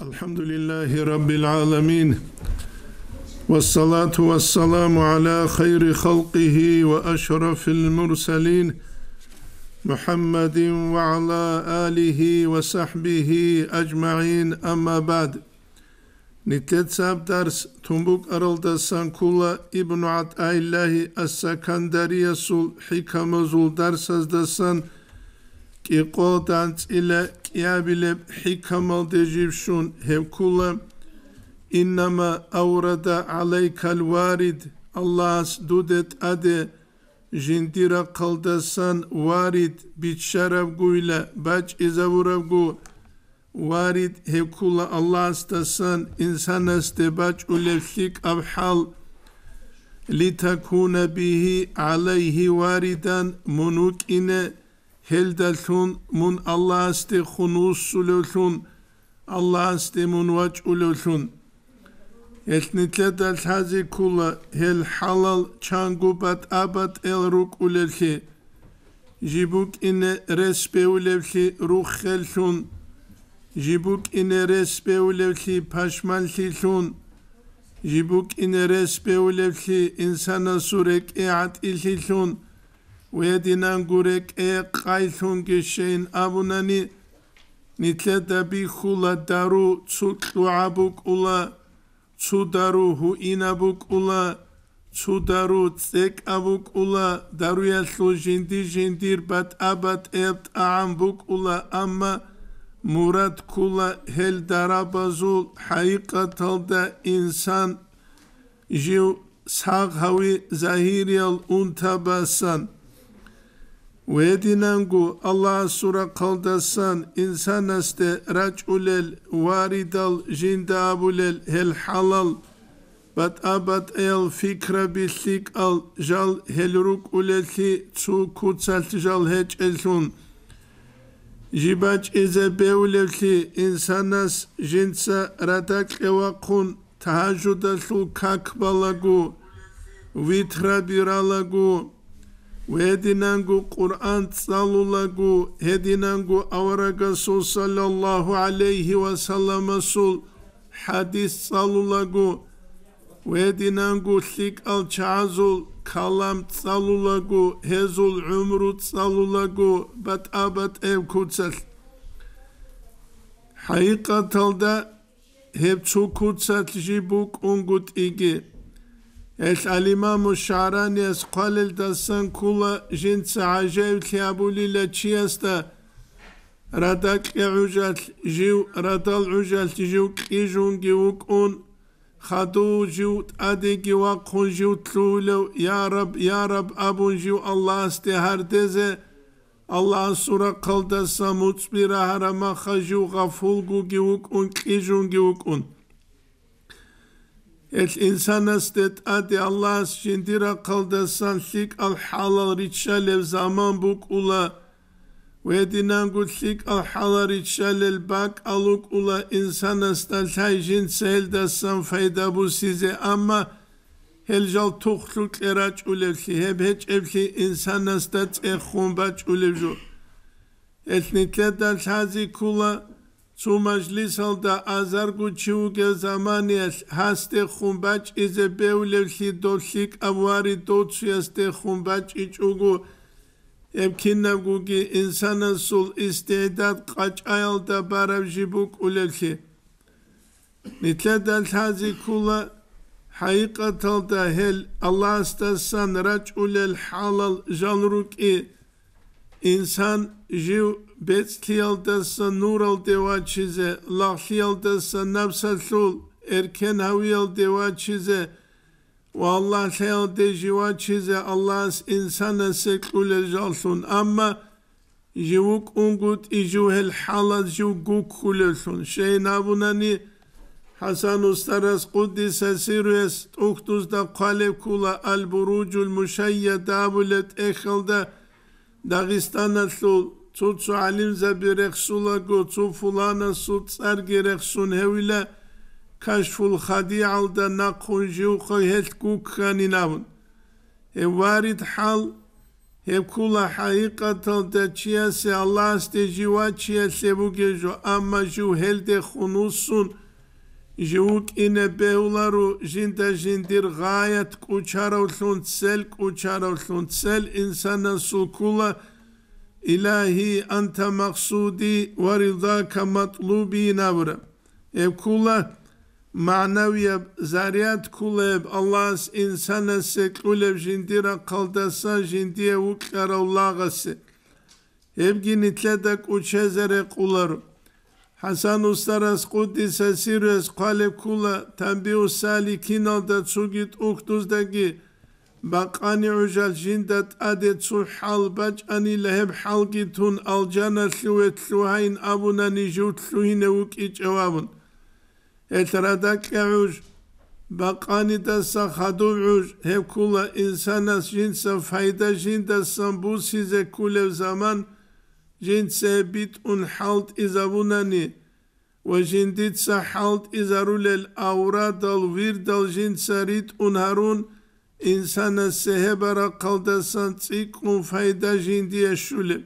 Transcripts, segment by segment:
الحمد لله رب العالمين والصلاة والسلام على خير خلقه وأشرف المرسلين محمد وعلى آله وصحبه أجمعين أما بعد ساب درس تنبوك أرلد سانكولا ابن عطاء الله السكندرية سول حكم زول درس دسان درس ki kodant ile kiabile hikamal decivşun hevkulem innama avrada aleykal varid Allah'as dudet ade jindira kaldasan varid bit şarabgu ile baç gu varid hevkula Allah'as dasan insanas de baç ulefşik abhal litakune bihi aleyhi varidan munuk ine هلدة mun الله است خنوس سلوثون الله است من وجه أولوثون Etnite del tazi kula hel halal çangubat abat el ruk ulevhi. Jibuk ine respe ulevhi ruh helsun. Jibuk ine respe ulevhi paşman silsun. Jibuk ine respe ulevhi insana surek eat ilhilsun. Uedinan gurek e kaysun gişeyin abunani nitleda bi hula daru tsu abuk ula tsu daru hu inabuk ula tsu daru tsek abuk ula daru yaslu jindir jindir bat abat ebt aambuk ula amma Murat kula hel darabazul hayikatalda insan jiv sağhavi zahiriyal untabasan.'' ويدنانغو الله سورة قلدسان إنسان است رجل واردل جند أبولل هل حلال بات أبات ال فكرة بسيك ال جال هل روك أولتي تسو كوتسالت جال هج ألسون جيباج إذا بولتي إنسانس جنسا ردك إواقون تهاجد سو كاكبالغو ويترا بيرالغو wedinangu qur'an tsalulagu hedinangu awaraga sul sallallahu aleyhi wasallama sul hadis tsalulagu wedinangu thik alchaazul kalam tsalulagu hezul umru tsalulagu bat abat ev kutsal haqiqatalda hep çu kutsatji buk ungut igi الامام الشعراني اس قلل دسن كل جنس عجيب تيابولي لتشيستا ردك عجل جيو ردل عجل جيو كيجون جيوكون خدو جيو ادي جيوكون جيو تلولو يا رب يا رب ابو جيو الله استهر دزي الله سورة قلدسا مصبرا هرما خجيو غفول جيوكون كيجون جيوكون الإنسان استت أدي الله شنديرا قلدا سانسيك الحالة ريتشال زمان بوك أولا ويدينان قلسيك الحالة ريتشال الباك ألوك أولا إنسان استالتاي جين سهل دستان فايدا بو سيزي أما هلجال تخلوك إراج أولفسي هب هج إبسي إنسان استت إخون باج أولفجو إثنتلت دالتازي كولا Su Сумажлисал да азаргу чиуге заманиаш, хасте хумбач изе беулевси досик авари доциясте хумбач ичугу, Evkinnevgugi insana sul istedat kaç ayalda barajibuk ulevsi. Nitledel tazi kula hayikatalda hel Allah istasan raç ulel halal jalruk i insan Jivbetskiel dessa nural devaçize, lahliel dessa nefsesul, erken haviel devaçize, ve Allah seyal de jivaçize, Allah insana sekulel jalsun. Ama jivuk ungut ijuhel halat jivguk kulesun. Şey nabunani Hasan Ustaras Kuddise Sirves Tuhtuzda Kalekula Al Burucul Muşayyed Abulet Ekhal'da Dağistan'a sul Tut alim zebirek sula gotu fulana sut sergerek sun hevile kaşful hadi alda na nakun jivka het kukkan inavun. Evarit hal Hekula haikatal da çiyase Allah aste jiva çiyase bu gejo ama jiv helde hunusun jivuk ine beularu jinda jindir gayet uçaravlun sel uçaravlun sel insana sulkula İlahi ente maksudi ve rızaka matlubi navra. Ev kula ma'naviye zariyat kula ev Allah'ız insana sekulev jindira kaldasa jindiye ukkara Allah'ası. Ev ginitledek uçezere kularım. Hasan ustaras Kudis, sirres kale kula tembiu salikin Kinalda çugit uktuz degi Bakani özel jindat adet su halbaç ani leheb halgitun alcana suet suhayn abuna nijut suhine uki cevabın. Etradak yavuz bakani da sahaduvuz hep kula insana jinsa fayda jindasan bu size kulev zaman jinse bit un halt izabunani ve jinditsa halt izarulel avradal virdal jinsa rit un harun insana sehebera kaldesan tsikun fayda jindiye şulem.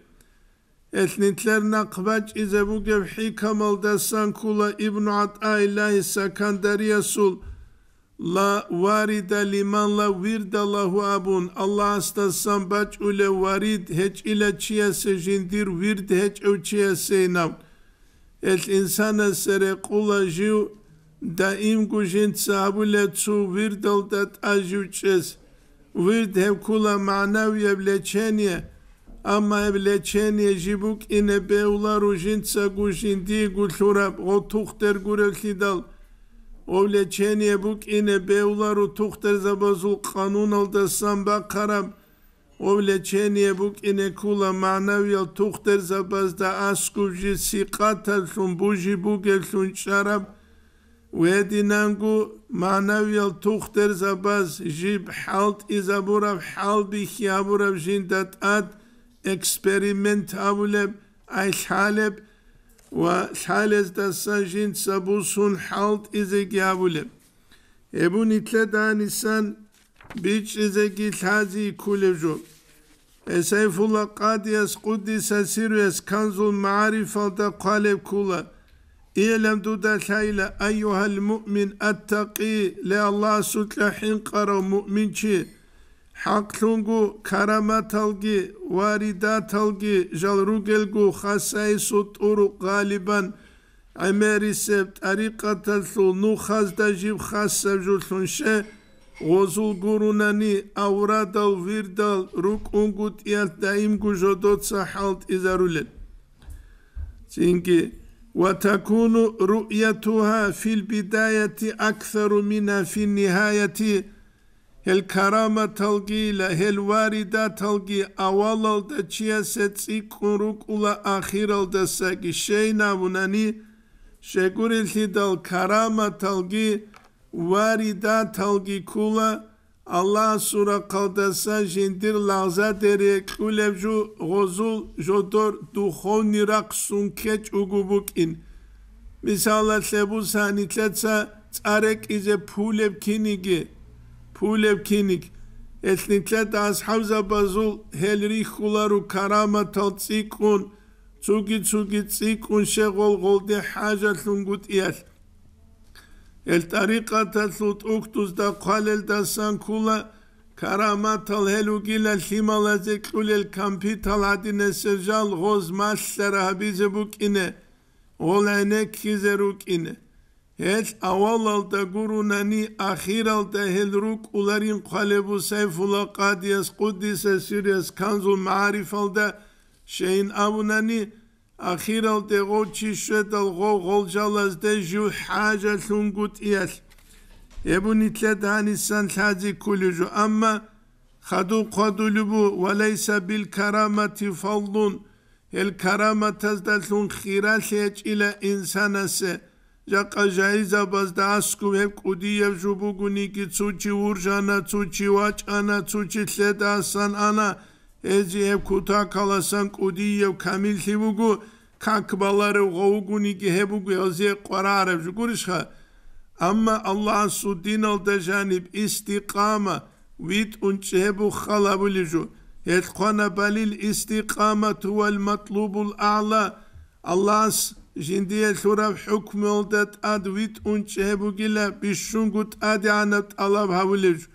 Etnitler nakbaç ize bu gevhi kamaldesan kula İbn-i At'a ilahi sakanderiye sul. La varide liman la virdalahu abun. Allah astasan baç ule varid heç ile çiyese jindir vird heç ev çiyese inav. Et insana sere kula jiu და იმ გუშინც აბულე ცუ ვირდალ და აჟუჭეს ვირდე ქულა მანავი ებლეჩენია ამა ებლეჩენია ჟიბუკინე ბეულარ უშინც გუშინ დი გუშურა ოთუხტერ გურელიდალ ოვლეჩენია ბუკინე ბეულარ უთუხტერ ზაბაზულ ყანუნალ და სამბა ხარამ ოვლეჩენია ბუკინე ქულა მანავი ოთუხტერ ზაბაზ და ასკუჟი სიყათა შუბუჟი ბუგელშუნ ჩარამ ვედინანგუ მანავიალ თუხტერ ზაბას ჟიბ ჰალტ იზაბურავ ჰალბი ხიაბურავ ჟინდატ ად ექსპერიმენტ ავულებ აი ხალებ ვა ხალეს დასან ჟინ ცაბუსუნ ჰალტ იზე გიაბულებ ებუნ იტლე დან ისან ბიჭ იზე გი ხაზი ქულებ ჟო ესეი ფულა ყადიას ყუდისა სირვეს კანზულ მაარიფალ და ყალებ ქულა إلم دودا خيلة أيها المؤمن التقي لله سلحين قر مؤمن شي حق تونغو كرامة تلقي واردة تلقي جل رجلغو خساي سطور غالبا عمري سب طريقة تلو نو خاز دجيب خاص جلسون شي غزول قرونني أورادا وفيردا روك أنقود يالتايم كجودوت سحالت إزارولت. وتكون رؤيتها في البداية أكثر منها في النهاية الكرامة تلقي له الواردة تلقي أول دچيا سيتسي كنروك أولا أخير دساقي شينا وناني شكوري دل كرامة تلقي واردة تلقي كولا Allah sura qaldasa jindir lağza deri kulevju gozul jodor duhon iraq sunkeç ugubukin. Misala sebu sanitletsa tarek ize pulev kinigi. Pulev kinik. Esnitlet az havza bazul helri kularu karama tal cikun. Cugi cugi cikun şe gol golde haja sungut iyal. الطريقة ثوت أكتوز دا قال الدسان كولا كرامات الهلو جيلا شيما لازك قول الكمبيوتر عدين السجال غوز ماشتر هبيز بوك إنه ولا نك كيزروك إنه هيت أول الدا قروناني أخير الدا هلروك أولارين قالبو سيف الله قاديس قدس سيريس كنز المعارف الدا شين أبوناني ახირალ დეღო ჩიშვეთალ ღო ღოლჯალას დე ჟუ ჰაჯა ლუნგუტ იალ ებუნი თლე დანისან ლაძი კულუჟუ ამმა ხადუ ყადულუბუ ვალაისა ბილ კარამათი ფალდუნ ელ კარამათას და ლუნ ხირა ლეჭილა ინსანასე ჯაყა ჟაიზაბაზ და ასკუ ვებ კუდიევ ჟუბუგუნი კი ცუჩი ურჟანა ცუჩი ვაჭანა ცუჩი ლედასან ანა ეჯი ევ ქუთა ქალასან კუდიევ ქამილ ლივუგუ kakbaları kovguni ki hebu gözye yazıya kararı şukurişha ama Allah'ın suddin al dejanib istikama vit unç hebu halabuliju yetkona balil istiqama vel matlubul a'la Allah'ın Şimdi şurab hükmü oldat ad vit unç hebu gila bişşungut adi anat alab havulicu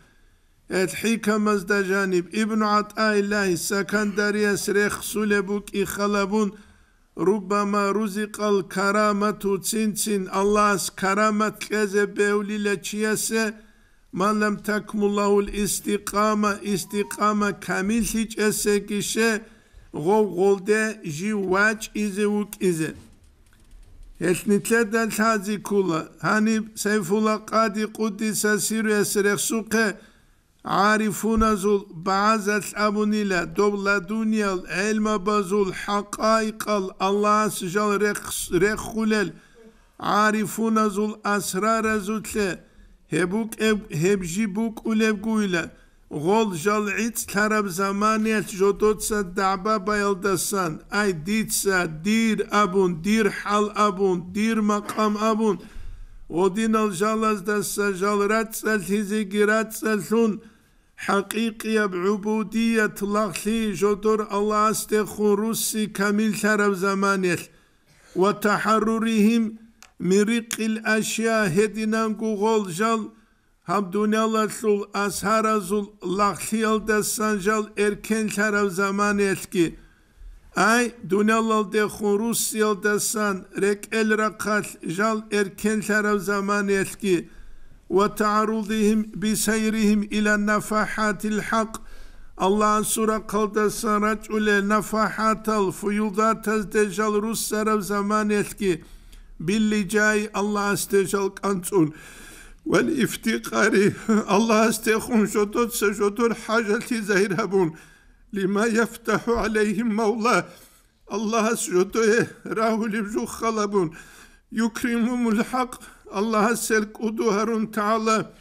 ethikamaz da janib İbn Atâ İllahi Sakandariye sreh sulebuk ihalabun რუბამა რუზიყალ ქარამათუ წინწინ ალას ქარამათ ქეზე ბევლილე ჩიასე მალამ თაკმულაულ ისტიყამა ისტიყამა ქამილი ჭესე კიშე ღოვღოლდე ჟი ვაჭ იზე უკ იზე ესნიცე და თაზი ქულა ჰანი სეიფულა ყადი ყუდი სასირე სრეხსუხე ხე عارفونزول بعض أبونيلا دبلا دنيا العلم بزول حقائق الله سجل رخولل عارفونزول أسرار زوتل هبوك هبجي بوك ولبقولا غول جل عيد كرب زمانية جدوت سدعبا بيلدسان أي ديت دير أبون دير حال أبون دير مقام أبون ودين الجلس دس جل رتس الهزيق رتس الهون حقیقی بعبودیت لغلی Jodur الله است خروسی کمیل طرف زمانیل Ve تحررهم مرق الاشیا هدینان گوغول جل هم دنیاlar sul ashar azul al de jal, erken taraf zaman etki. Ay dünyalar de hurusyal de san rek el rakat jal erken taraf zaman etki. وتعرضهم بسيرهم إلى نفحات الحق Allah'ın sura kaldasa racule nefahatal fuyuda tezdecal russerev zaman etki billicay Allah istecal kansun vel iftikari Allah istehun şotot se şotur haceti zehirhebun lima yeftahu aleyhim mevla Allah şotoye rahulib juhalabun yukrimumul hak Allah'a selk uduharun ta'ala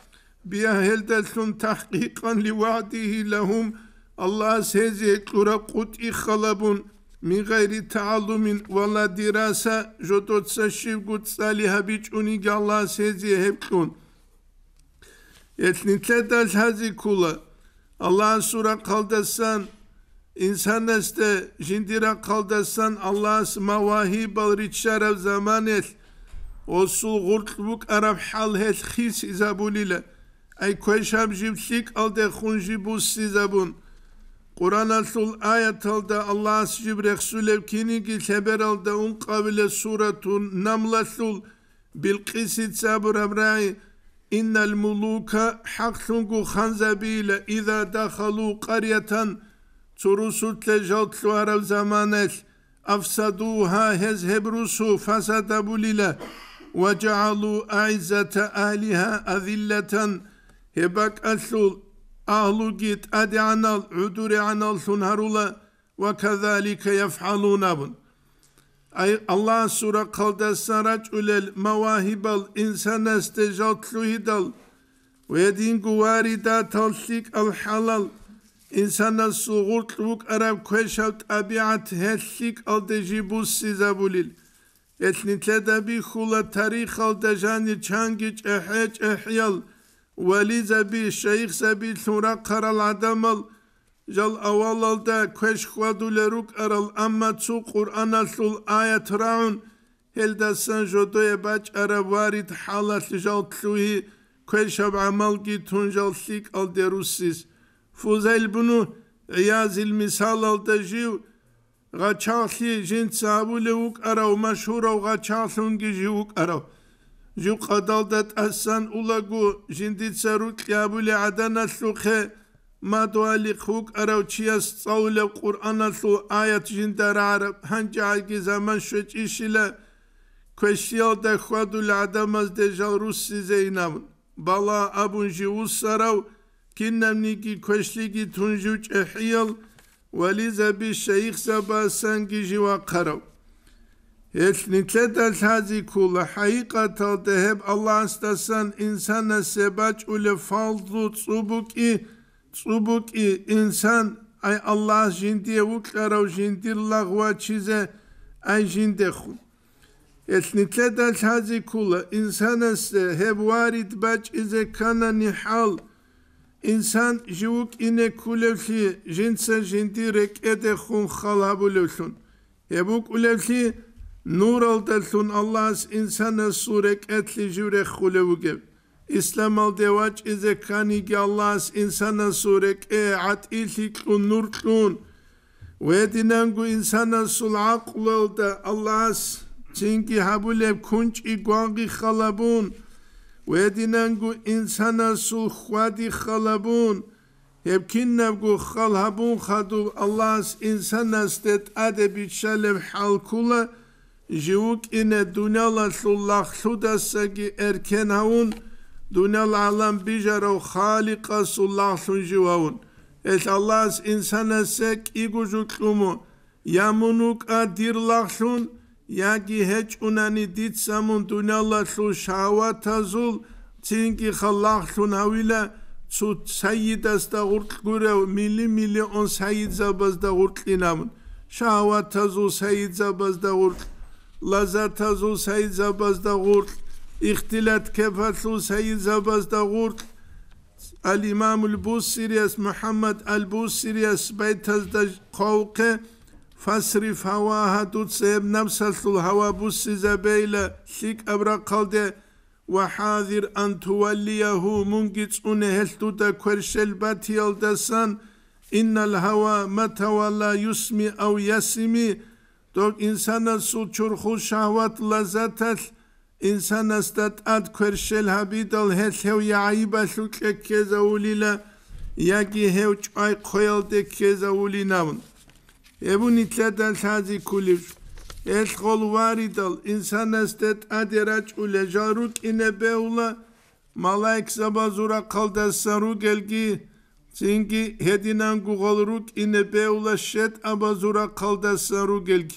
biya heldelsun tahkikan li vaadihi lehum Allah'a seziyet lura kut'i halabun min gayri taallumin ve la dirasa jototsa şivgut saliha biç unig Allah'a seziye hepkun yetnitledal hazi kula Allah'a sura kaldasan insan este jindira kaldasan Allah'a mavahibal ritsarav zamanet Osul gultluk arab hal het his izabulile. Ay koşam jimsik al de hunji bu sizabun. Kur'an asul ayet alda Allah asjib rehsulev kini ki haber alda un kavile suratun namlasul bil qisit sabur amrai. إن الملوك حقثنق خنزبيل إذا دخلوا قرية ترسو تجلت سوار zamanel, أفسدوها هزهب رسو فسد بليلة وَجَعَلُوا اَعِزَّةَ اَهْلِهَا اَذِلَّةً Hebak asul ahlu git adi anal udure anal sunharula ve kazalike yefhalunabun. Allah sura kalda saraç ulel mevahibal insanes tecatluhidal ve yedin guvari da talsik al halal insana suğurt vuk arab kveşalt abiat hessik al decibus etniteda bi hula tarihal dejani çangiç eheç ehyal velize bi şeyhse bi tura karal adamal jal avalal da keşhvadu leruk aral amma tsu Kur'an sul ayet raun helda san jodoya baç ara varit halat jal tsuhi keşhab amal gitun jal sik al derussiz Fuzel bunu İyaz il misal al da jiv ღაჩახი ჟენცაბული უკარავ მაშურავ ღაჩახუნგი ჟი უკარავ ჟი ყადალდა ტასან ულაგუ ჟინდიცა რუკიაბული ადანა სუხე მადვალი ხუკ არავ ჩიას წაულე ყურანა სუ აიათ ჟინდარ არ ჰანჯა აგი ზამან შეჭიშილა ქვეშიო და ხვადული ადამას დეჟალ რუსი ზეინამ ბალა აბუნჟი უსარავ კინნამნიკი ქვეშლიგი თუნჟუ ჭეჰიალ ولذا بالشيخ سبا سنجي وقرو Etnicedet hazi kula hakikata de hep Allah istasan insana sebaç ule faldu subuk i subuk i insan ay Allah jindiye vukara jindir lagwa çize ay jinde khu. Etnicedet hazi kula insana se hep varid baç ize kana nihal ინსან ჟუკ ინე კულევში ჟინცე ჟინდი რეკედე ხუნ ხალაბულუშუნ ებუ კულევში ნურალდალუნ ალლას ინსანა სურეკეთლი ჟურე ხულევუგე ისლამალ დევაჭ იზე ქანიგი ალლას ინსანა სურეკე ატილი ქუნურტუნ ვედინანგუ ინსანა სულ აყლელდა ალლას ჩინკი ჰაბულებ კუნჭი გვანგი ხალაბუნ ודיננגו אינסנה סולחוודי חלבון, הבקיננגו חלהבון חדו אלס אינסנה סטט עדה בישלם חלקולה, Jivuk ine dunyala sullak sudasagi erken havun, dunyal alam bijaro halika sullak sun jivavun. Es Allah's insana sek igujuk umu, yamunuk adirlak sun, yagi hec unani dit samun dunyalla şu şavatazul çinki xallah şun avile çu sayidas da urtgure milli milli on sayidzabaz da urtlinam şavatazul sayidzabaz da urt lazatazul sayidzabaz da urt ihtilat kefatlu sayidzabaz da urt al imam al busiri as muhammad al busiri as baytaz da khawqe Fasrif havaha tutseb nefsesul hava bu size beyle sik ebra kalde ve hazir an tuvalliyehu mungic une hestuda kverşel batiyal desen innel hava metevalla yusmi av yasimi Dok insana su çurhu şahvat lazatel insan astat ad kverşel habidal hesev yaiba su kekkeza ulila yagi hev çay koyal dekkeza ulinavun. ემუნიცადა საძი ქულიშ ეს ხოლვარიდალ ინსანასთეთ ადერაჭულე ჟარუკინებეულა მალაიქ საბაზურა ქალდასარუ გელგი წინგი ჰედინან გუღოლრუკ ინებეულა შეთ აბაზურა ქალდასარუ გელგი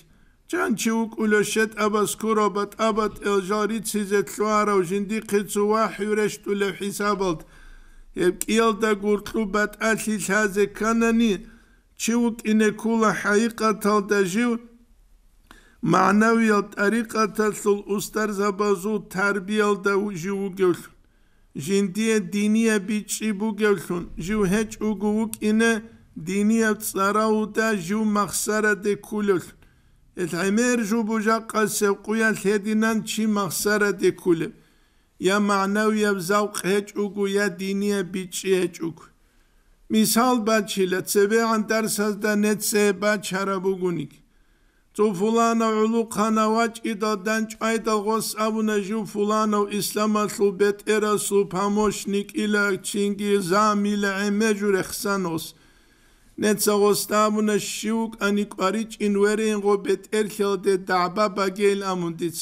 ჩანჩი უკულო შეთ აბასკურობა ტაბატ ელჟარი ციზე თლოარავ ჟინდი ხიცუ ვაჰიურეშტულე ჰისაბალდ ებ კიელდა გურტლუბატ ალი ლაზე ქანანი تشوك إن كل حقيقة تلتجيو معنوية طريقة تلسل أسترزبازو تربية دجيو جولون jindiye diniye bir çibu gelsun. Jiu hiç uguvuk ine diniye tsaravu da jiu maksara de kulul. Et imer ju bucak kasevkuya sedinan çi maksara de kulul. Ya manaviyat ya zavk hiç ugu ya diniye bir çi hiç ugu. მისალ ბაჩილა წები ანტარსაც და ნეცება ჩარაბუგუნიკ ზუფულანო ულუხანა ვაჭიდა დანჭაი დაღოს აბუნა ზუფულანო ისლამალ უბეთ ერასუ ფამოშნიკ ილა ჩინგი ზამილა ემეჯურე ხსანოს ნეცაღოს დაბუნა შიუკ ანი კვარი ჭინვერი ინღო ბეთ ერხელდე დაბაბაგელ ამუნდიც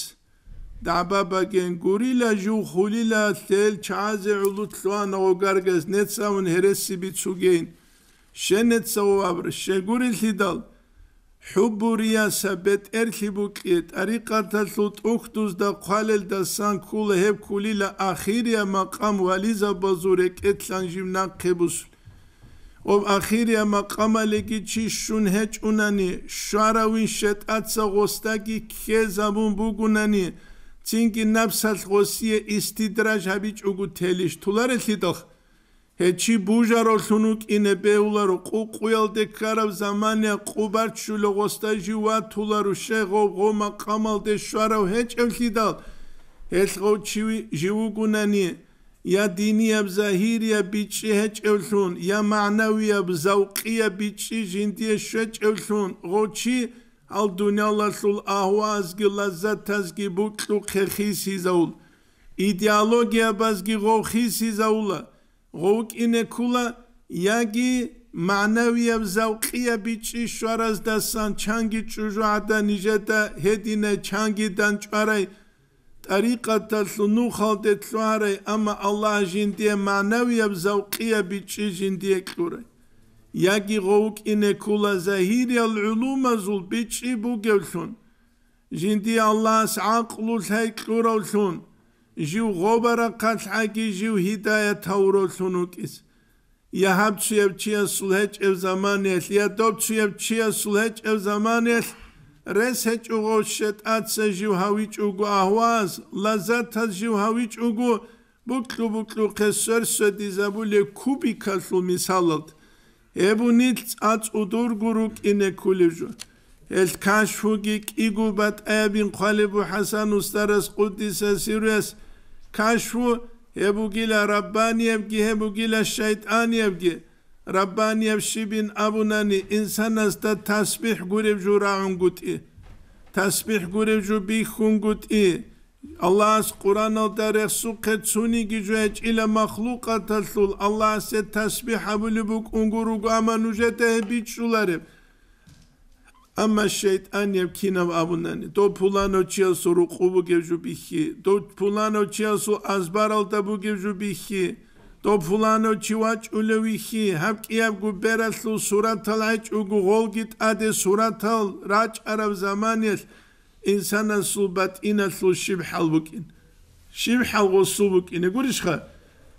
დაბაბაგენ გურილა ჟუ ხულილა თელ ჩაზე ულუთლან ოგარგეს ნეცავნ ჰერესი ბიცუგენ შენეცოვავ შეგურილიდალ ჰუბურია საბეთ ერთი ბუკი ტარიყათა სუტუხტუს და ხვალელ და სანკულ ჰებ ხულილა ახირია მაყამ ვალიზა ბაზურე კეთლან ჟიმნან ხებუს ომ ახირია მაყამალეკი ჩიშუნ ჰეჭუნანი შარავინ შეტაცა ღოსტაგი ქეზამუნ ბუგუნანი წინკი ნაფსალ ხოსიე ისტიდრაშ აბიჭუგუ თელიშ თულარე ლიდოხ ჰეჩი ბუჟარო ლუნუკ ინე პეულარო ყუყუელ დეკარავ ზამანია ყუბარჩულო ღოსტაჟი ვა თულარო შეღო ღომა ყამალ დე შვარავ ჰეჭევ ლიდალ ესღო ჩივი ჟიუგუნანი ია დინია ბზაჰირია ბიჭი ჰეჭევ ლუნ ია მანავია ბზაუყია ბიჭი ჟინდიე შეჭევ ლუნ ღოჩი ал дуньяла сул ахвазги лаззатазги бутлу хехиси заул идеология базги гохиси заула гоукине кула яги маънавия завқия бичи шварас дасан чанги чужада нижата хедине чангидан чварай тариқата суну халдет чварай ама аллах жинтие маънавия завқия бичи жинтие кура yagi gouk ine kula zahir yal uluma zul biçi bu gövşun. Jindi Allah'ın aklu saykur olsun. Jiu gobara kalhagi jiu hidayet haur olsun ukiz. Ya habçu yevçiye sulheç ev zaman yes. Ya dobçu yevçiye sulheç ev zaman yes. Res heç ugo şet atse jiu haviç ugu ahvaz. Lazat has jiu haviç ugu buklu buklu kesör sötize bu le kubi kasul misalıldı. ებუნილ წაწუდურ გურუკინე ქულიჟუ ელ ქაშუგი კიგუბატ აბინ ხალიბუ ჰასან უსტარას ყუდის ასირეს ქაშუ ებუგილა რაბანიებ გი ებუგილა შაიტანიებ გი რაბანიებ შიბინ აბუნანი ინსანას და თასბიჰ გურიბჟუ რაუნგუტი თასბიჰ გურიბჟუ ბიხუნგუტი Allah Kur'an-ı Derek suket suni gücüç ile mahluka tasul Allah se tasbih habulubuk unguruk ama nujete biçuları ama şeytan yepkina abunani to pulano çiyasu rukubu gevju bihi to pulano çiyasu azbar alta bu gevju bihi to pulano çivaç ulevihi hep kiyab guberaslu surat alaç ugu gol git ade surat al raç arab zamaniyes insanın sulbat ine sul şibhal bukin. Şibhal إن bukin. Ne gurişha?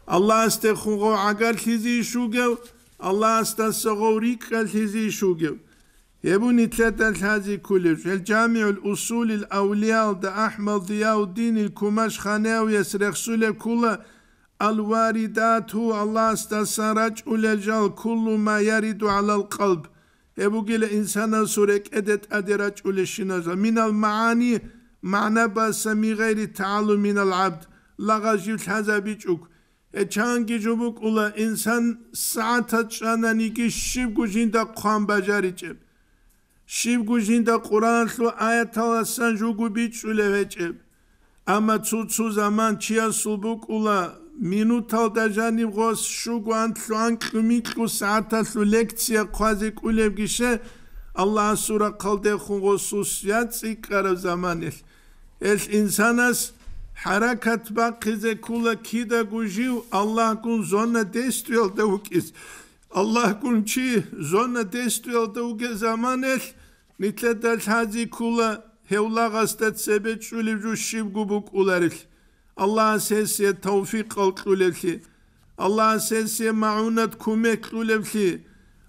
Allah este hungo agar tizi şugev. Allah este soğu rikal شو şugev. يبون ثلاثة هذه كلش الجامع الأصول الأولياء دا أحمد ضياء الدين الكماش خاناوي يسرخ سولة كلها الواردات هو الله استسرج أولجال كل ما يرد على القلب ებუგილე ინსანა სურე კედეთ ადერა ჭული შინაზა მინალ მაანი მანა ბასა მიღერი თალუ მინალ აბდ ლაღაჟი ლაზა ბიჭუკ ე ჩანგი ჯუბუ კულა ინსან საათა ჭანანი კი შიბ გუჟინდა ყვან ბაჟარი ჭებ შიბ გუჟინდა ყურან ლო აეთალა სანჯუგუ ბიჭულე ვეჭებ ამა ცუცუ ზამან ჩია სულბუ კულა მინუთალდაჟანი ღოს შუგვან ლანკმიტკუ საათასლუ ლექცია ქვაზე კულებგიშე ალლაჰ სურა ყალდე ხუნგოსუს იაცი ყარა ზამანი ეს ინსანას ჰარაკათ ბაყიზე კულა კიდა გუჟი ალლაჰ კუნ ზონა დესტრიალ და უკის ალლაჰ კუნ ჩი ზონა დესტრიალ და უკე ზამანი ნიტლა და ჰაზი კულა ჰევლაღასტა წებე ჩული ჯუშიბ გუბუ კულარი Allah'a sensiye tevfik al kulesi. Allah'a sensiye maunet kumek kulesi.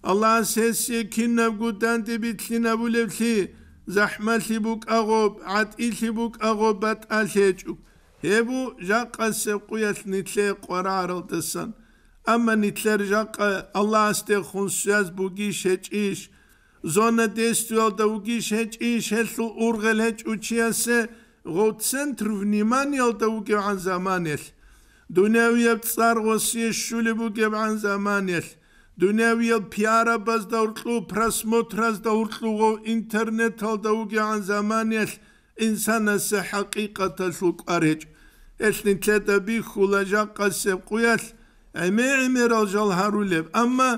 Allah'a sensiye kinnev guden debit sinevu levsi. Zahmeti buk agob, atisi buk agobat aseçuk. Hebu jakası sevkuyas nitle qarar aldısın. Ama nitler jaqqa Allah ste hunsuyaz bu giş heç iş. Zona destu da bu giş heç iş. Heslu urgel heç uçiyase. гоу центр вниманиял да уке ан заманил дунавия цар госи шули буке ан заманил дунавия пиара баз да уртлу прасмотрас да уртлу го интернет ал да уке ан заманил инсана се хакиката шу кареч эсни тлета би хулажа касе куяс эме эме ражал харулев амма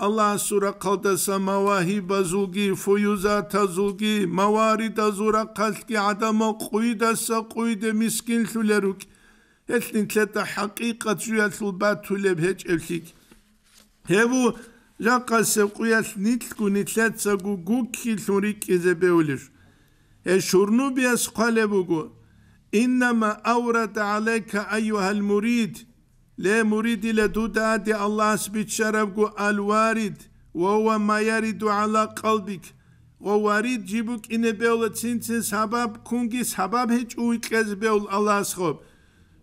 Allah sura kalda samavahi bazugi fuyuza tazugi mavarida zura kalki adama kuyda sa kuyda miskin şuleruk hetlin tleta hakikat züyatul batuleb heç evkik hevu jaka sevkuyas nitku nitlet sagu gukki surik izebeulir e şurnu biyas kalebugu innama avrat aleyke eyyuhel murid لا مريد لدودا دي الله سبيت شربك الوارد وهو ما يرد على قلبك ووارد جيبك إن بيول تسين سبب كونجي سبب هيج ويتكز بيول الله سخوب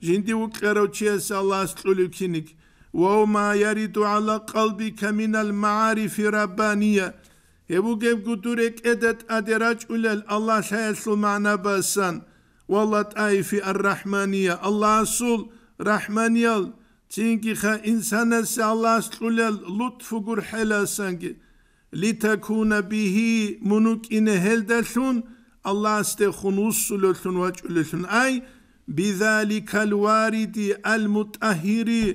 جندي وكرو تشيس الله سلولو كينك وما يرد على قلبك من المعارف ربانية يبو جيب قدورك ادت ادراج اولل الله سيسل معنا بسان والله تاي في الرحمانية الله سول رحمانيال چینکی انسان سی الله سکول لطف گر حلا سنگی لتكون به منوك إن هلدلون الله استخنوص لتون وجه لتون أي بذلك الوارد المتأهر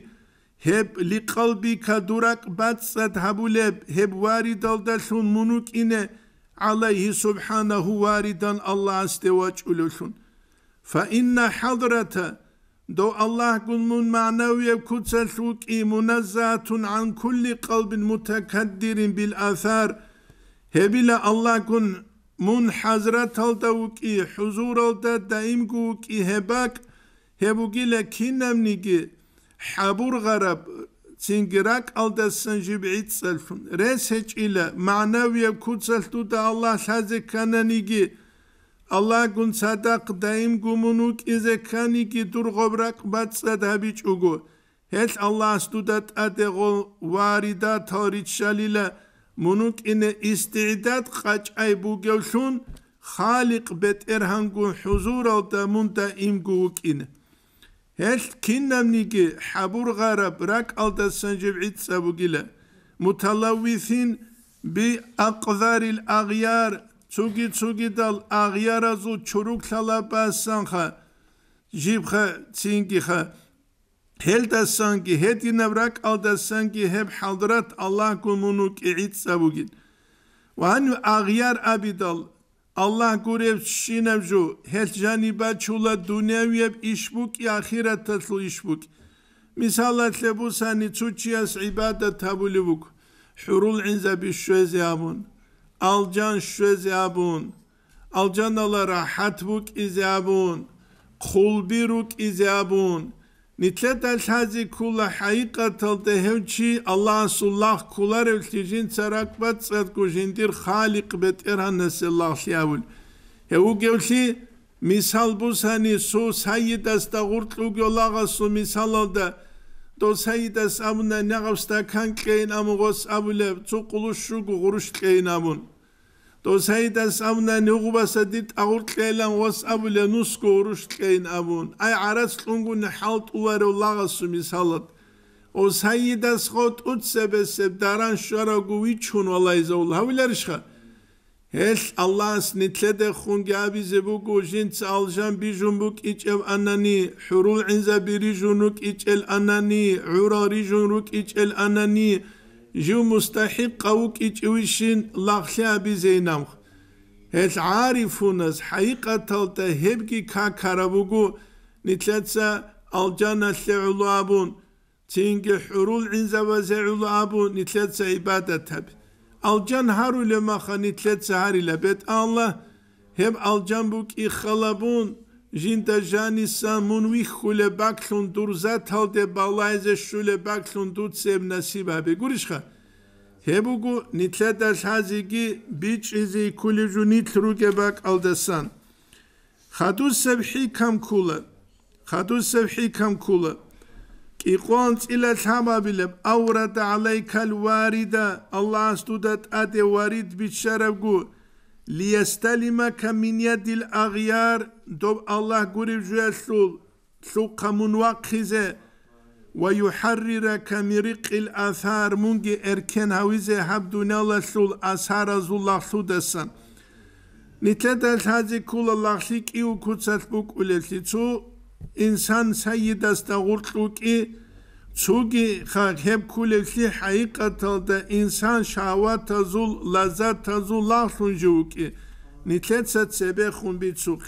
هب لقلبك درك باتسد هبولب هب وارد لتون منوك إن عليه سبحانه واردا الله استوجه لتون فإن حضرته دو الله قلمون معنوي كتسا شوكي منزعة عن كل قلب متكدر بالآثار هبلا الله كن من حضرت التوكي حضور التدائم كوكي هباك هبوكي لكينم نيكي حبور غرب سنجراك الدسن جبعيت سلفن ريس هج إلا معنوي كتسا شوكي الله شازك كان نيكي Allah gün sadak daim gumunuk ize kaniki turgobrak batsa da biç ugu. Heç Allah studat adego varida tarit şalila munuk ine istidat kaç ay bu gevşun Halik bet erhangu huzur alda munda imguk ine. Heç kinnamniki habur garab rak alda sancib it sabugile. Mutalavvithin bi akzaril ağyar ცუგი ცუგი და აღიარაზო ჩურუკლალაბასანხა ჟიბხა ცინგიხა ჰელდასანგი ჰედინავრაკ ალდასანგი ჰებ ჰალდრათ ალლაჰ გუმუნუ კიიც საბუგინ ვან აღიარ აბიდალ Allah gurev şinevcu helcaniba çula dünyevyev işbuk ahiret tatlı işbuk. Misalatle bu sani çuçiyas ibadet tabulivuk. Hurul inza bişşöz yavun alcan şu şüzabun alcanalara hatvuk izabun kulbiruk izabun Nitlet el hazi kula haikatel tehevçi Allah sullah kular ölçicin sarakbat sad kujindir halik bet erhan nesillah şiyavul. Hevu gevşi misal bu sani su sayyid asta gurtlu gyolaga su misal olda. Do sayyid as amuna negavsta kan kleyin amugos abulev çukuluşu guruş kleyin amun. دوز هایی داست آونا نیوباسه دید آورد که ایلان واسه اولیه نسکو روشت که این آوان ای عرس خونگونه حال طولارو لاغاسو می سالد دوز هایی داست خود اوت سبسه داران شورا گوی چون والایی زاول هاویلرش خواهیم هل الله از نتلده خونگه عبیزه بگو جنس آلشان بی جنبو که ایچه و انانی حرول عین زبیری جنبو که ایچه و انانی عراری جنبو که ایچه ჟუ მუსტაჰიკა უკიჭვიშინ ლახლიაბი ზეინამ ეს არიფუნას ჰაიკათალტა ჰებგი ქაქარავუგუ ნიტლაცა ალჯანა ლეულაბუნ ცინგი ჰურულ ინზავა ზეულაბუნ ნიტლაცა იბადათაბ ალჯან ჰარულე მახა ნიტლაცა ჰარილაბეთ ალლა ჰებ ალჯანბუკი ხალაბუნ ჟინტაჟანი სამუნ ვიხულე ბაქლუნ დურზა თალდე ბალაიზე შულე ბაქლუნ დუცემ ნასიბაბი გურიშხა ჰებუგუ ნიტლადა ჟაზიგი ბიჭიზი ქულიჟუ ნიტრუგე ბაკალდასან ხადუ სევჰი კამკულა ხადუ სევჰი კამკულა კიყონ წილა თამაბილე აურა და ალაიკალ ვარიდა ალლას თუდა ატე ვარიდ ბიჩარაგუ lijestelime min yedil agyar do Allah guri jesul su kamun vakize ve yuharrireke mirikil athar mungi erken havize habdunala sul ashar azullah sudesan Nitedet hazi kulallahlik iu kutsat buk ulesi insan sayyidas da gurtluk i Çugi ha hep kulesi hayıkatalda insan şava tazul laza tazul lahsuncu ki nitletse sebe humbi çuk.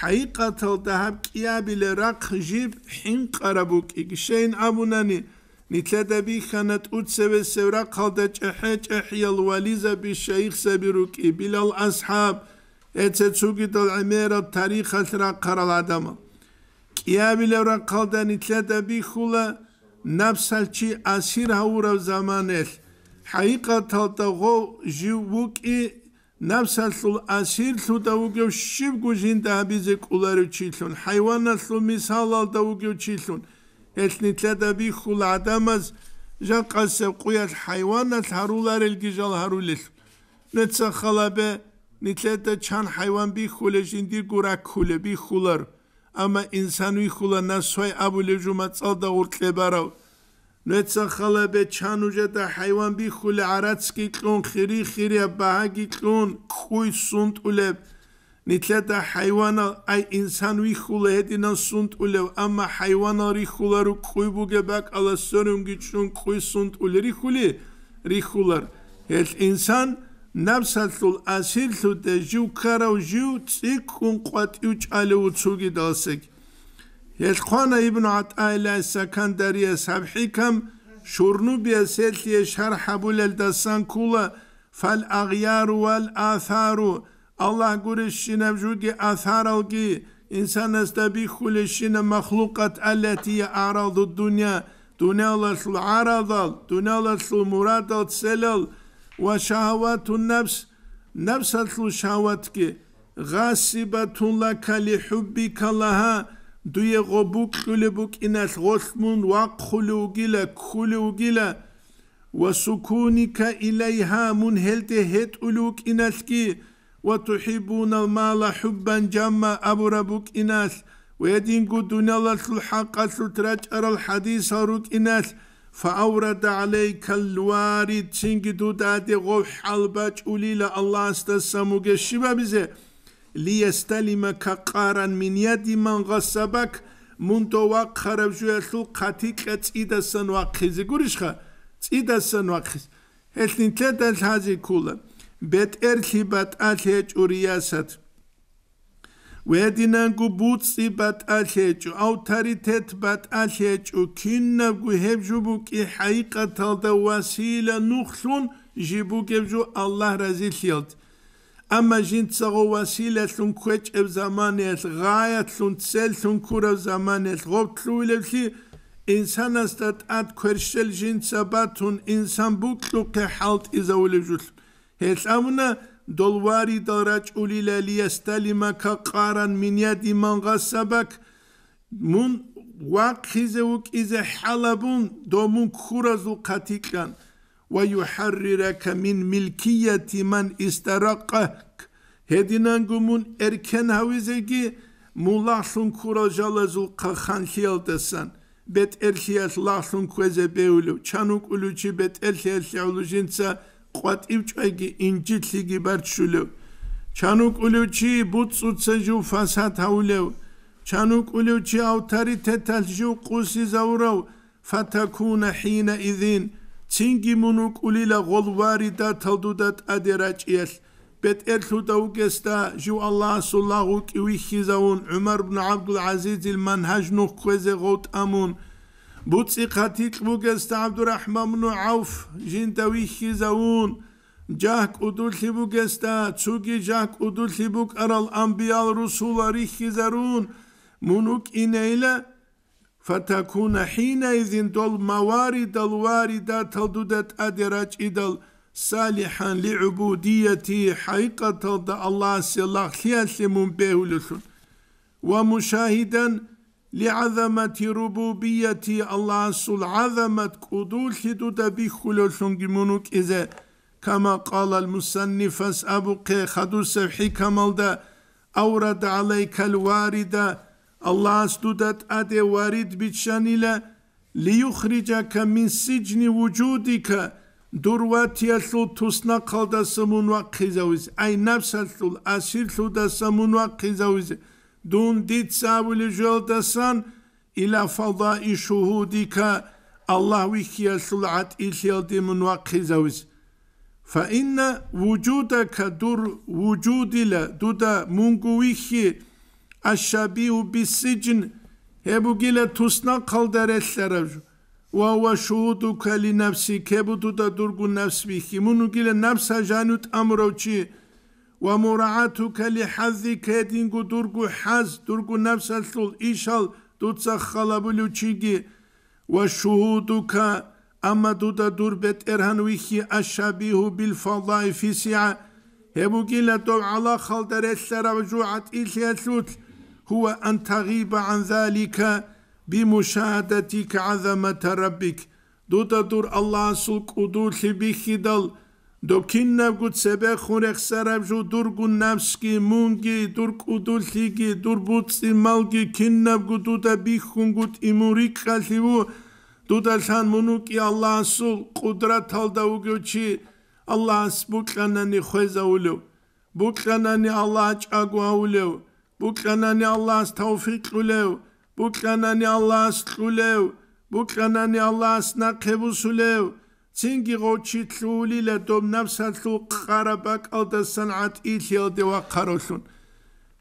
Hayıkatalda hep kiya bile rak jib him karabuk ikişeyin abunani nitlete bi khanat ut sebe sevra kalda çehe çehiyal valize bi şeyh sebiru ki bilal ashab etse çugi dal emera tarih hasra karaladama. Kiya bile rak kalda nitlete bi khula nitlete ნაფსალჩი ასირაურა ზამანელ ჰაიკათალტაღო ჟივუკი ნაფსალსულ ასირლუ და უგევ შიბგუჟინ და აბიზე კულარი ჩილუნ ჰაივანასლუ მისალალ და უგევ ჩილუნ ესნიტლა და ბიხულ ადამას ჟაყასე ყუიალ ჰაივანას ჰარულარელ გიჟალ ჰარულის ნეცა ხალაბე ნიტლა და ჩან ჰაივან ბიხულეჟინ დი გურაკ ხულე ბიხულარ ამა ინსანუი ხულა ნასვაი აბულეჟუმა წალდა ორკლებარავ ნეცა ხალაბე ჩანუჟა და ჰაივან ბი ხული араცკი ყონ ხირი ხირია ბაგი ყონ ხუი სუნტულე ნიტლა და ჰაივანა აი ინსანუი ხულა ედინან სუნტულე ამა ჰაივანა რი ხულა რო ხუი ბუგე ბაკალა სორუნგი ჩუნ ხუი სუნტულე რი ხული რი ხულა ეს ინსანი ნავსალთულ ასილთუ დე ჯუკარავ ჯიუ წიკუნ ყვატიუ ჭალე უცუგი დასეკ ელხანა იბნ ატაილა საკანდარია საბჰიკამ შურნუბია სელთიე შარჰაბულ ელდასან კულა ფალ აღიარ ვალ ათარუ الله قرش شنا بجوجي أثارلقي إنسان استبيخو لشنا مخلوقات التي أعراض الدنيا دنيا الله العرض دنيا الله المراد السلل ve şahvatun nefs nefs atlu şahvat ki gâsibetun leke li hubbika laha duye gobuk gülübük ines gosmun ve kulugile kulugile ve sukunika ileyha munhelte het uluk ines ki ve tuhibbunel mâle hubben camma aburabuk ines ve yedingu dunyalasıl hakka sutraç aral hadisa ruk ines ve فأورد عليك الوارد تنجدو دادي غو حالبا تقولي لا الله استسامو جشبا بزي ليستلمك قارن من يد من غصبك منتو وقر بجوالو قاتي كتس إيدا سنو أخيزي قريش خا تس إيدا سنو أخيز هل نتلت الحازي كولا بيت إرخي بات أخيج أورياسات ვედინანგუ ბუცი ბატალჰეჭუ ავთორიტეტ ბატალჰეჭუ ქინნაგუ ჰებჟუბუ კი ჰაიკათალ და ვასილა ნუხლუნ ჟიბუ გებჟუ ალლაჰ რაზილჰილთ ამა ჟინ წაღო ვასილა ლუნ ქვეჭებ ზამანეს ღაიათ ლუნ ცელ ლუნ ქურა ზამანეს ღოთლუილებში ინსანას და ტატ ქერშელ ჟინ წაბათუნ ინსან ბუკლუ ქე ჰალტ იზაულებჟულ ჰელ ამუნა dolvarida rac'ulile liestelimeke qaran min yedi man gassabek mun vakhize ukize halabun domun kurazul katiklan ve yuharrireke min milkiyeti man isterakkak hedinan gumun erken havizegi mulahsun kurajalazul kakhan hiyaldesen bet erhiyat lahsun kweze beulu çanuk uluçi bet erhiyat lahsun ყვატივჭვეგი ინჯითი გიბარჩულო ჩანუკულიუჩი ბუწუცეჯუ ფასათაულევ ჩანუკულიუჩი ავთარითეთალჯუ ყუსიზაურავ ფათაკუნა ჰინა იზინ ცინგი მუნუკულილა ღოლვარი და თალდუდატ ადერაჭიელ ბეტერლუ დაუგესტა ჟუ ალლასულაღუკი ვიხიზაუნ უმარ ბნ აბდულ აზიზ ილმანჰაჯ ნუხქვეზე ღოუტ ამუნ بوتسي قاتيك بوغست عبد الرحمن بن عوف جين دويخي زاون جاك ودول سي بوغستا تشوكي جاك ودول سي بوك أرى الأنبياء الرسول ريخي زارون منوك انيلا فتكون حين اذن دول موارد الواردة تلدودت أدراج إدل صالحا لعبوديتي حقيقة الله سلاخ ليال لمن بيهولشون ومشاهدا لعظمة ربوبية الله سل عظمة قدول تدود بخلو شنجمونك إذا كما قال المصنف أسأبك خدو سبحي كمال ده أورد عليك الواردة الله استدت أدي وارد بتشانيلا ليخرجك من سجن وجودك دروات يسلو تسنا قلد سمون وقزاوز أي نفس الأسير تدسمون وقزوز dunditsa vul joldasan ila fadai şuhudika Allahu ihya sul'at ihildi munvakkizavuz. Fa inna vücudaka dur vücudile duda munguvihi aşşabihu bissicin hebugile tusna kaldar etleravcu. Wa huve şuhuduka li nefsi kebudu da durgu nefs bihi. Munugile nefs ajanut amrovçi. ومراعاتك لحظ كاتين درجو حز درجو نفس الثل إيشال تتسخل بلوشيجي وشهودك أما دودا بيت إرهان ويخي أشابيه بالفضاء في سعة هبوكي لتوم على خلدر السر وجوعة إيسيسوت هو أن تغيب عن ذلك بمشاهدتك عظمة ربك دودا دور الله سلق ودور بخدل دل დოქინნაგუცებე ხურექსარავჟუ დურგუნნავსკი მუნგი დურკუდულიგი დურბუცი მალგი ქინნაგუდუ და ბიხუნგუტ იმურიკალივუ დუდალხან მუნუკი ალლასულ ყუდრათალდა უგევჩი ალლას ბუკანანი ხეზაულო ბუკანანი ალლაჭაგვაულო ბუკანანი ალლას თავფიკულო ბუკანანი ალლას ხულო ბუკანანი ალლას ნაკებუსულო цинкигъочи лӏули латӏом нэпсалӏу къарабак алдэсэнат илъиалдевакъаролӏун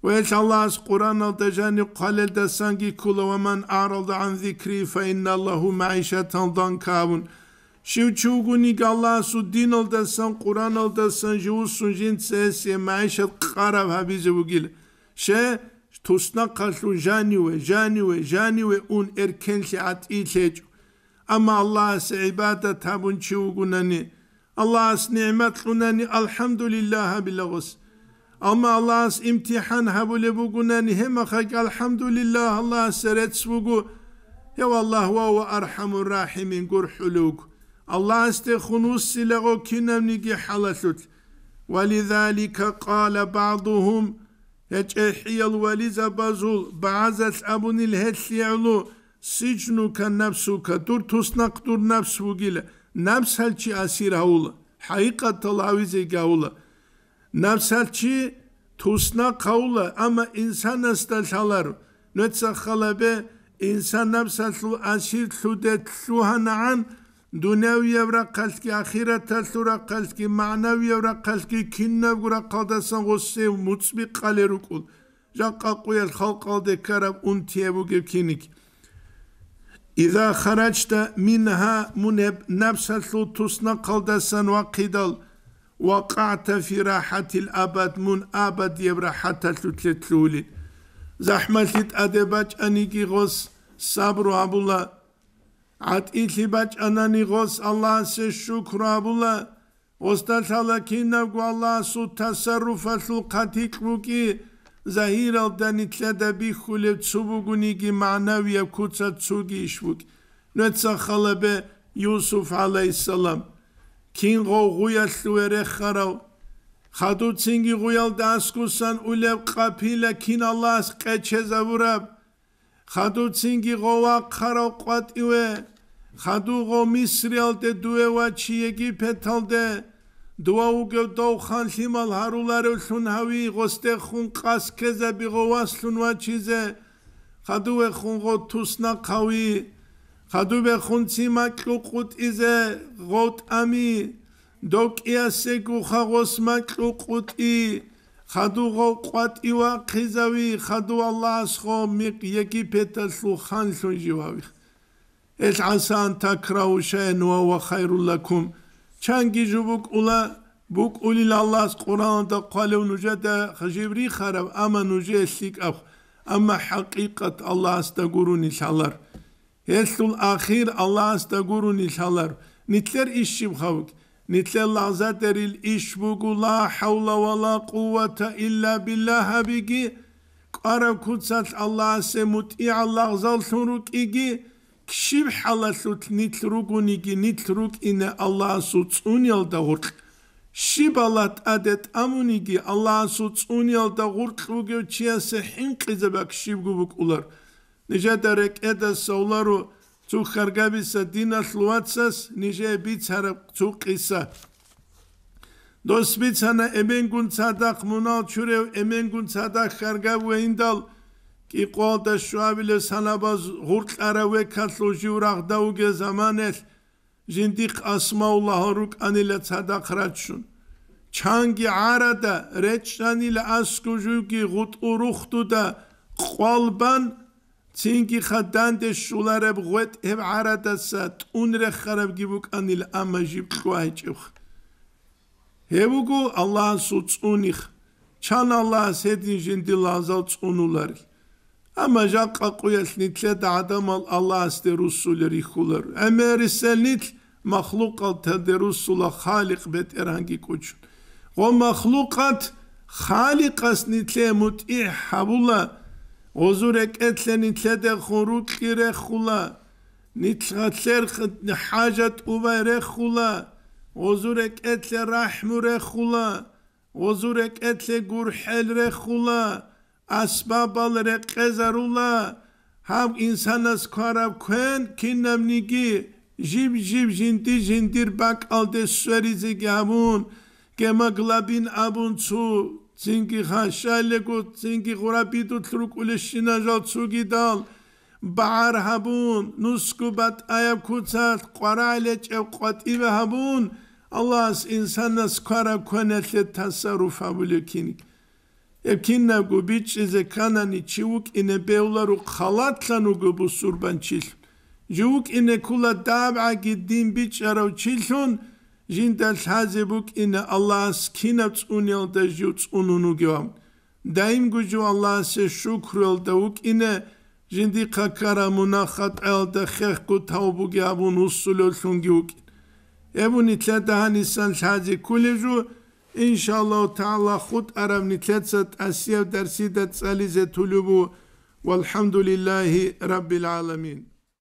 وإن الله قرآن الدجاني قال الدسانجي كل ومن أعرض عن ذكري فإن الله معيشة ضنكاون شو تشوغوني قال الله سدين الدسان قرآن الدسان جوسون جين سيسي معيشة قرب هبيزي وقيل شي تسنا قتلو جاني وجاني وجاني وأون إركنش عت إيتيج ama Allah se ibadat habun çiu gunani. Allah se nimet gunani. Alhamdulillah bilagus. Ama Allah se imtihan habule bu gunani. Hem hak alhamdulillah Allah se rets vugu. Ya Allah ve ve arhamur rahimin gurhuluk. Allah se khunus silago kinamni gi halasut. ولذلك قال Ve يجحي الوليز بازول بعزت أبن الهتس يعلو sicnuke nefsuke dur tusnak dur nefsu gile nefs helçi asir havlu hakikat talavize gavlu nefs helçi tusnak havlu ama insan estelhalar netsa halabe insan nefs helçi asir sudet tluhanaan an ورا قلت کی آخرت تلورا قلت کی معنوی ورا قلت کی کنه ورا قادسان غصه و مصبی قلی رکول جا قاقوی الخلق آده کرب اون تیه إذا خرجت منها منب نفسة تسنقل قلدسا وقدل وقعت في راحة الأبد من أبد يبرحة حتى تتلولي زحمة أدبج أنيكي غص صبر أبو الله إيكي بج أناني غص الله سشكر أبو الله وستتلكي نبقى الله سو تصرفة قتيك وكي ზაირალდან იტლადები ხულე ცუბუგუნიგი მანავია ქუცა ცუგი შვუკ ნეცა ხალებე იუსუფ ალეისალამ კინ ღოღუია ლუერე ხარავ ხადუ ცინგი ღუიალ დასკუსან ულე ყაფილა კინ ალას ყეჩეზავურა ხადუ ცინგი ღოვა ხარავ ყვატივე ხადუ ღო მისრიალ დე დუევა ჩიეგი ფეთალდე დუაუგევ დო ხან ჰიმალ ჰარულარო შუნავი ღოსტე ხუნ ყასკეზე ბიღოვას შუნვა ჩიზე ხადუე ხუნ ღო თუსნა ხავი ხადუე ხუნ ციმა კუყუტ იზე ღოტ ამი დო კიასე გუხა ღოს მა კუყუტი ხადუ ღო ყვატივა ხიზავი ხადუ ალას ხო მიყ ეკი პეტა სუ ხან შუნ ჟივავი ეს ასანთა კრაუშენ ვა ხაირულაკუმ چەنگی ژ بووک ئوڵە بووک ئولی لا الله قوراندا قالە و نوژەدا خەژێبری خەرەب ئەمە نوژێ سیک ئەف ئەمە حەقیقەت ئەله ئەستەگور و نیشاڵەر هێستول ئاخیر ئەله ئەستەگور و نیشاڵەر نیتلەر ئیشی بخەوک نیتلە لازە دەریل ئیش بووک و لا حەوڵەوەڵا قووەتە ئللا بلا هەبیگی قارە کوچەت ئەله سێ متی ئەله زەڵ سوروک ئیگی кшив халасут нитругуни ки нитруг ине аллаасу цунял да гурт шибалат адет амуни ки аллаасу цунял да гурт луге чиасе хинкизе ба кшив губук улар нежадаре кеда солару цу харгабиса дина слуатсас ниже бицара цу киса დოსმიცანა ემენგუნცადა ხმუნალ ჩურევ ემენგუნცადა ხარგავ ვეინდალ კიყოლ და შუავილე სანაბაზ ღურყარავე ქათლოჟი ურაღდა უგე ზამანეს ჟინდი ყასმაულაჰა რუკანილა ცადახრაჩუნ ჩანგი არადა რეჩანილა ასკუჟუგი ღუტურუხტუ და ყვალბან ცინგი ხადანდე შულარებ ღვეთ ევ არადასა ტუნრე ხარებ გიბუკანილა ამაჟი ფქვაიჭევხ ჰევუგუ ალლაჰ სუწუნიხ ჩან ალლაჰ სედინ ჟინდი ლაზალ წუნულარი Ama jakkakuya nitse adam Allah aste russuler ihular. Ama risalnit mahlukat hede russula halik bet erhangi koçun. O mahlukat halikas nitse mut'ih habula. Ozurek etle nitse de huruk kirehula. Nitsatsel hajat uva rehula. Ozurek etle rahmu rehula. Ozurek etle gurhel rehula. ასბაბალ რეკეზარულა ჰამ ინსანას ქარავ ქენ კინამნიგი ჟიბ ჟიბ ჟინტი ჟინტირ ბაკალდე სვერიზი გამუნ გემაგლაბინ აბუნცუ ცინკი ხაშალეკუ ცინკი ღურაპიტუ თრუკული შინაჟალ ცუგიდალ ბარ ჰაბუნ ნუსკუბატ აიაბ ქუცალ ყვარალე ჭევ ყოტივე ჰაბუნ ალლას ინსანას ქარავ ქენ ეთლე თასარუ ფაბულე კინკი Evkinna gubiç ize kanani çivuk ine bevlaru kalatlanu bu surban çil. Jivuk ine kula dab'a giddim biç arav çilhun. Jindel buk ine Allah'a skina tsunil da juts ununu gövm. Daim gucu Allah'a se şukrul davuk ine jindi kakara munahat el da khekku tavbu gavun usulul şungivuk. Ebun itle daha nisan şazi kulecu. İnşallah Teala hut aram nikletset asyev dersi det salize tulubu velhamdülillahi rabbil alemin.